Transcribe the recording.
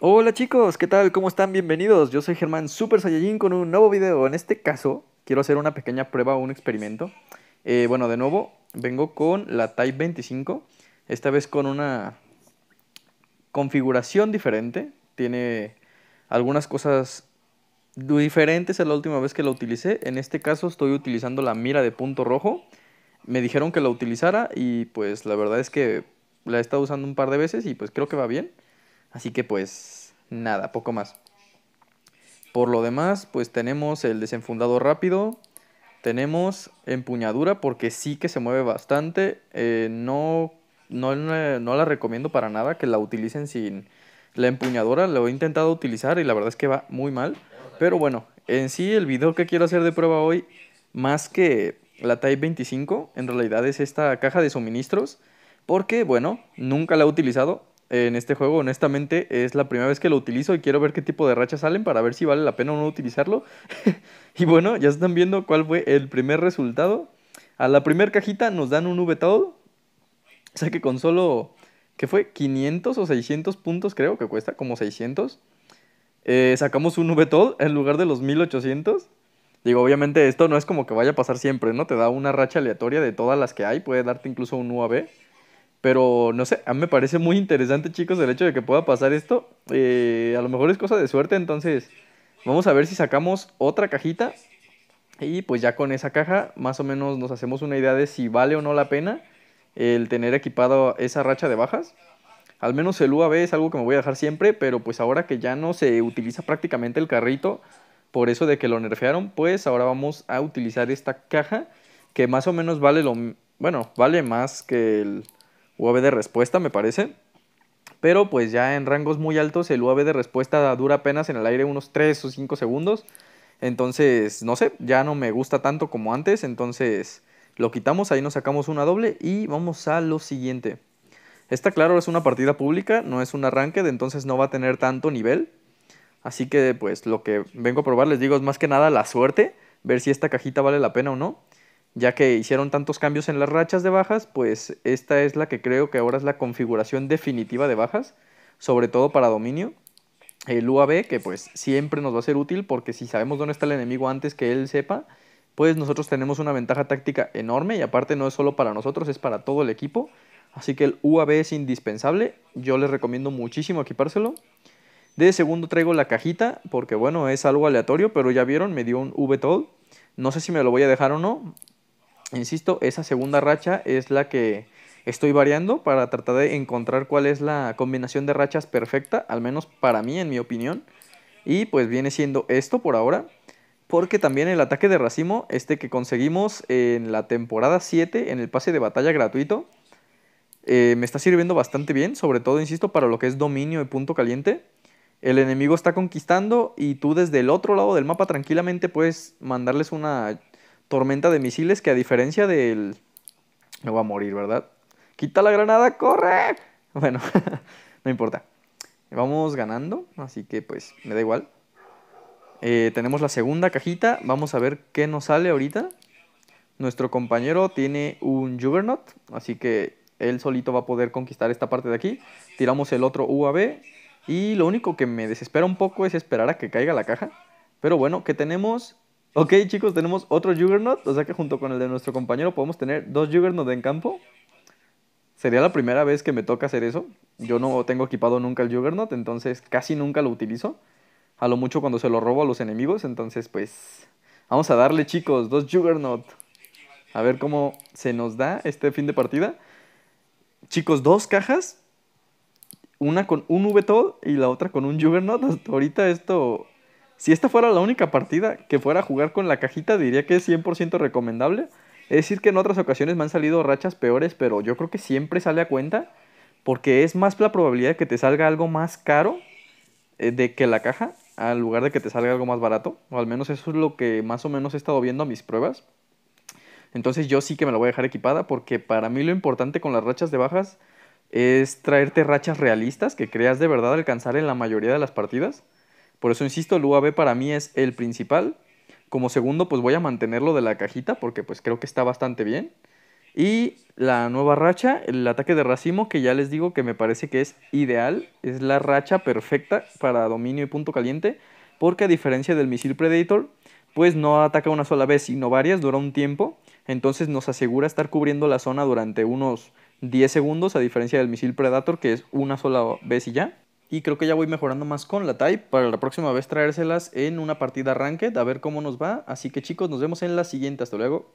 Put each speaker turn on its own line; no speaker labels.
Hola chicos, ¿qué tal? ¿Cómo están? Bienvenidos. Yo soy Germán Super Saiyajin con un nuevo video. En este caso, quiero hacer una pequeña prueba o un experimento. Eh, bueno, de nuevo, vengo con la Type 25. Esta vez con una configuración diferente. Tiene algunas cosas diferentes a la última vez que la utilicé. En este caso estoy utilizando la mira de punto rojo. Me dijeron que la utilizara y pues la verdad es que la he estado usando un par de veces y pues creo que va bien. Así que pues nada, poco más. Por lo demás, pues tenemos el desenfundado rápido, tenemos empuñadura porque sí que se mueve bastante. Eh, no, no, la recomiendo para nada que la utilicen sin la empuñadura Lo he intentado utilizar y la verdad es que va muy mal. Pero bueno, en sí el video que quiero hacer de prueba hoy, más que la Type 25, en realidad es esta caja de suministros porque, bueno, nunca la he utilizado en este juego. Honestamente, es la primera vez que lo utilizo y quiero ver qué tipo de rachas salen para ver si vale la pena o no utilizarlo. y bueno, ya están viendo cuál fue el primer resultado. A la primera cajita nos dan un VTOL. O sea que con solo, ¿qué fue? 500 o 600 puntos creo que cuesta, como 600. Eh, sacamos un VTOL en lugar de los 1800. Digo, obviamente esto no es como que vaya a pasar siempre, ¿no? Te da una racha aleatoria de todas las que hay, puede darte incluso un UAB. Pero no sé, a mí me parece muy interesante, chicos, el hecho de que pueda pasar esto. Eh, a lo mejor es cosa de suerte, entonces vamos a ver si sacamos otra cajita. Y pues ya con esa caja, más o menos nos hacemos una idea de si vale o no la pena el tener equipado esa racha de bajas. Al menos el UAV es algo que me voy a dejar siempre, pero pues ahora que ya no se utiliza prácticamente el carrito, por eso de que lo nerfearon, pues ahora vamos a utilizar esta caja que más o menos vale lo. Bueno, vale más que el UAV de respuesta, me parece. Pero pues ya en rangos muy altos el UAV de respuesta dura apenas en el aire unos 3 o 5 segundos. Entonces, no sé, ya no me gusta tanto como antes. Entonces lo quitamos, ahí nos sacamos una doble y vamos a lo siguiente. Esta, claro, es una partida pública, no es un arranque, entonces no va a tener tanto nivel. Así que, pues, lo que vengo a probar, les digo, es más que nada la suerte, ver si esta cajita vale la pena o no ya que hicieron tantos cambios en las rachas de bajas, pues esta es la que creo que ahora es la configuración definitiva de bajas, sobre todo para dominio. El UAB, que pues siempre nos va a ser útil, porque si sabemos dónde está el enemigo antes que él sepa, pues nosotros tenemos una ventaja táctica enorme y aparte no es solo para nosotros, es para todo el equipo. Así que el UAB es indispensable, yo les recomiendo muchísimo equipárselo. De segundo traigo la cajita, porque bueno, es algo aleatorio, pero ya vieron, me dio un VTOL. No sé si me lo voy a dejar o no, Insisto, esa segunda racha es la que estoy variando para tratar de encontrar cuál es la combinación de rachas perfecta, al menos para mí, en mi opinión. Y pues viene siendo esto por ahora. Porque también el ataque de racimo, este que conseguimos en la temporada 7, en el pase de batalla gratuito, eh, me está sirviendo bastante bien, sobre todo, insisto, para lo que es dominio y punto caliente. El enemigo está conquistando y tú desde el otro lado del mapa tranquilamente puedes mandarles una tormenta de misiles que a diferencia del... Me voy a morir, ¿verdad? Quita la granada, corre. Bueno, no importa. Vamos ganando, así que pues me da igual. Eh, tenemos la segunda cajita, vamos a ver qué nos sale ahorita. Nuestro compañero tiene un Juggernaut, así que él solito va a poder conquistar esta parte de aquí. Tiramos el otro UAB y lo único que me desespera un poco es esperar a que caiga la caja. Pero bueno, ¿qué tenemos? Ok, chicos, tenemos otro Juggernaut. O sea que junto con el de nuestro compañero podemos tener dos Juggernaut en campo. Sería la primera vez que me toca hacer eso. Yo no tengo equipado nunca el Juggernaut, entonces casi nunca lo utilizo. A lo mucho cuando se lo robo a los enemigos. Entonces, pues, vamos a darle, chicos, dos Juggernaut. A ver cómo se nos da este fin de partida. Chicos, dos cajas. Una con un VTOL y la otra con un Juggernaut. Hasta ahorita esto si esta fuera la única partida que fuera a jugar con la cajita, diría que es 100% recomendable. Es decir, que en otras ocasiones me han salido rachas peores, pero yo creo que siempre sale a cuenta porque es más la probabilidad de que te salga algo más caro eh, de que la caja al lugar de que te salga algo más barato. O al menos eso es lo que más o menos he estado viendo a mis pruebas. Entonces yo sí que me la voy a dejar equipada porque para mí lo importante con las rachas de bajas es traerte rachas realistas que creas de verdad alcanzar en la mayoría de las partidas. Por eso insisto, el UAB para mí es el principal. Como segundo, pues voy a mantenerlo de la cajita porque pues creo que está bastante bien. Y la nueva racha, el ataque de racimo, que ya les digo que me parece que es ideal. Es la racha perfecta para dominio y punto caliente. Porque a diferencia del misil Predator, pues no ataca una sola vez, sino varias, dura un tiempo. Entonces nos asegura estar cubriendo la zona durante unos 10 segundos, a diferencia del misil Predator, que es una sola vez y ya. Y creo que ya voy mejorando más con la type para la próxima vez traérselas en una partida ranked a ver cómo nos va. Así que chicos, nos vemos en la siguiente. Hasta luego.